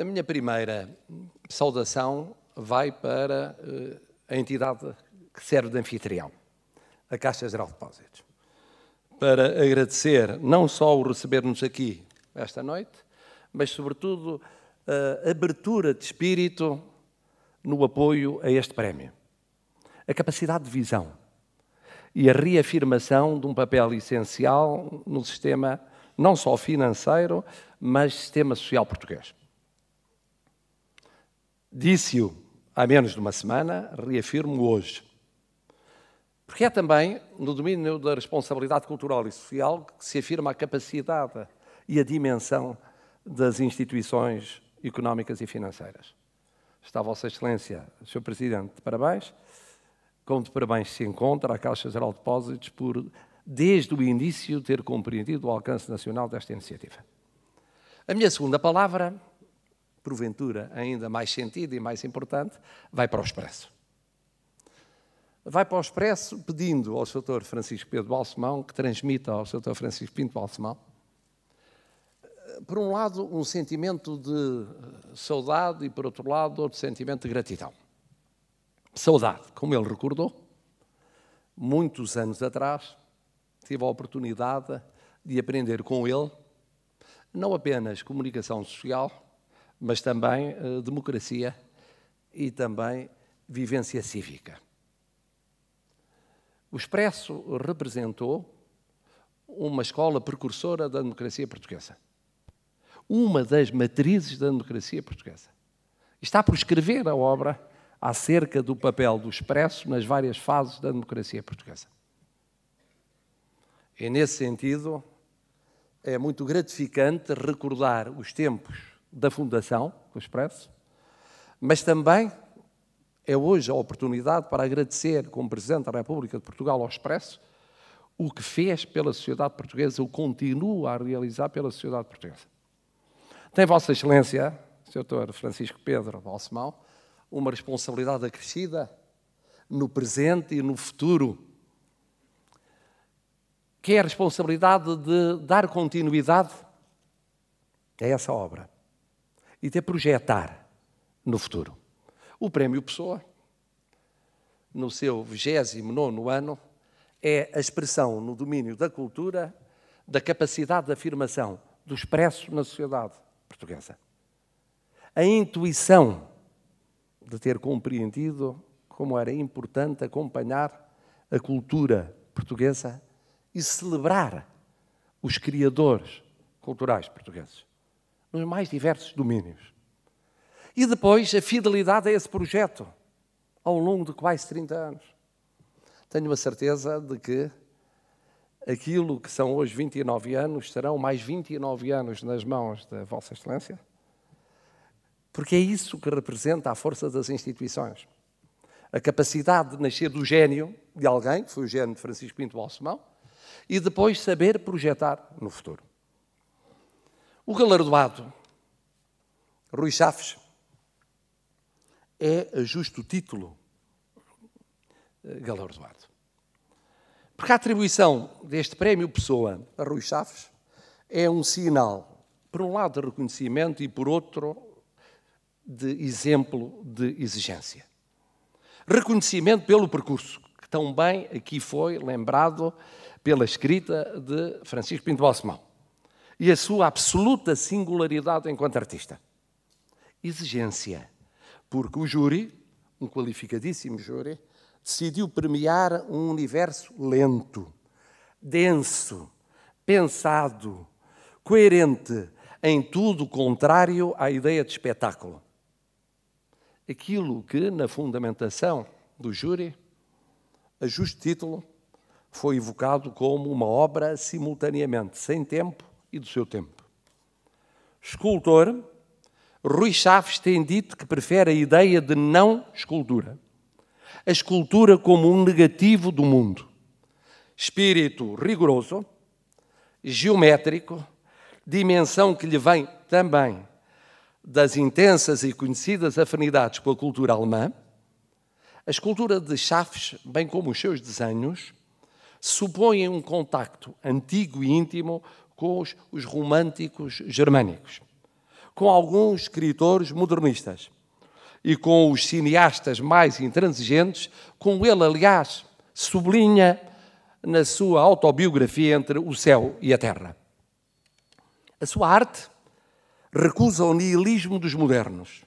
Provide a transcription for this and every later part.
A minha primeira saudação vai para eh, a entidade que serve de anfitrião, a Caixa Geral de Depósitos, para agradecer não só o receber-nos aqui esta noite, mas sobretudo eh, a abertura de espírito no apoio a este prémio, a capacidade de visão e a reafirmação de um papel essencial no sistema não só financeiro, mas sistema social português. Disse-o há menos de uma semana, reafirmo hoje. Porque é também no domínio da responsabilidade cultural e social que se afirma a capacidade e a dimensão das instituições económicas e financeiras. Está Vossa Excelência, Sr. Presidente, de parabéns. Como de parabéns se encontra a Caixa Geral de Depósitos por, desde o início, ter compreendido o alcance nacional desta iniciativa. A minha segunda palavra porventura ainda mais sentido e mais importante, vai para o Expresso. Vai para o Expresso pedindo ao Sr. Francisco Pedro Balsemão que transmita ao Sr. Francisco Pinto Balsemão, por um lado, um sentimento de saudade e, por outro lado, outro sentimento de gratidão. Saudade, como ele recordou, muitos anos atrás, tive a oportunidade de aprender com ele não apenas comunicação social, mas também uh, democracia e também vivência cívica. O Expresso representou uma escola precursora da democracia portuguesa. Uma das matrizes da democracia portuguesa. Está por escrever a obra acerca do papel do Expresso nas várias fases da democracia portuguesa. E nesse sentido, é muito gratificante recordar os tempos da Fundação, o Expresso, mas também é hoje a oportunidade para agradecer, como Presidente da República de Portugal, ao Expresso, o que fez pela sociedade portuguesa, o continua a realizar pela sociedade portuguesa. Tem Vossa Excelência, Sr. Francisco Pedro Balsemão, uma responsabilidade acrescida no presente e no futuro, que é a responsabilidade de dar continuidade a essa obra e de projetar no futuro. O Prémio Pessoa, no seu 29 ano, é a expressão no domínio da cultura da capacidade de afirmação do expresso na sociedade portuguesa. A intuição de ter compreendido como era importante acompanhar a cultura portuguesa e celebrar os criadores culturais portugueses nos mais diversos domínios. E depois a fidelidade a esse projeto, ao longo de quase 30 anos. Tenho a certeza de que aquilo que são hoje 29 anos serão mais 29 anos nas mãos da Vossa Excelência, porque é isso que representa a força das instituições. A capacidade de nascer do gênio de alguém, que foi o gênio de Francisco Pinto Balsemão, e depois saber projetar no futuro. O galardoado, Rui Chaves, é justo o título eh, galardoado. Porque a atribuição deste prémio Pessoa a Rui Chaves é um sinal, por um lado, de reconhecimento e, por outro, de exemplo de exigência. Reconhecimento pelo percurso, que tão bem aqui foi lembrado pela escrita de Francisco Pinto Balsemão e a sua absoluta singularidade enquanto artista. Exigência, porque o júri, um qualificadíssimo júri, decidiu premiar um universo lento, denso, pensado, coerente, em tudo contrário à ideia de espetáculo. Aquilo que, na fundamentação do júri, a justo título, foi evocado como uma obra simultaneamente sem tempo e do seu tempo. Escultor, Rui Chaves tem dito que prefere a ideia de não escultura. A escultura como um negativo do mundo. Espírito rigoroso, geométrico, dimensão que lhe vem também das intensas e conhecidas afinidades com a cultura alemã, a escultura de Chaves, bem como os seus desenhos, supõem um contacto antigo e íntimo com os, os românticos germânicos, com alguns escritores modernistas e com os cineastas mais intransigentes, como ele, aliás, sublinha na sua autobiografia Entre o Céu e a Terra. A sua arte recusa o nihilismo dos modernos,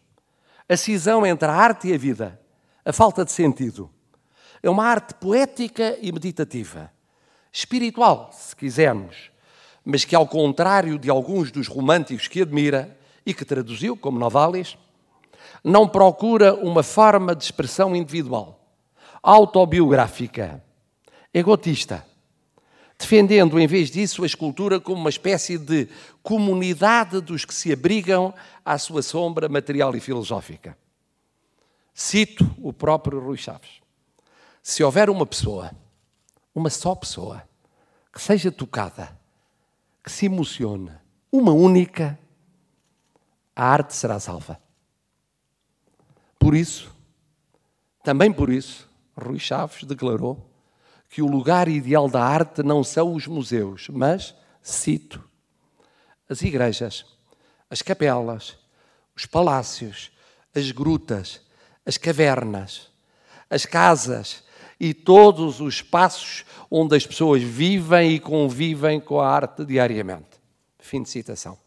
a cisão entre a arte e a vida, a falta de sentido. É uma arte poética e meditativa, espiritual, se quisermos, mas que, ao contrário de alguns dos românticos que admira e que traduziu como Novales, não procura uma forma de expressão individual, autobiográfica, egotista, defendendo, em vez disso, a escultura como uma espécie de comunidade dos que se abrigam à sua sombra material e filosófica. Cito o próprio Rui Chaves. Se houver uma pessoa, uma só pessoa, que seja tocada que se emociona, uma única, a arte será salva. Por isso, também por isso, Rui Chaves declarou que o lugar ideal da arte não são os museus, mas, cito, as igrejas, as capelas, os palácios, as grutas, as cavernas, as casas, e todos os espaços onde as pessoas vivem e convivem com a arte diariamente. Fim de citação.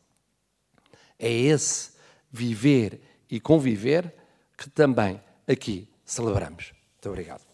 É esse viver e conviver que também aqui celebramos. Muito obrigado.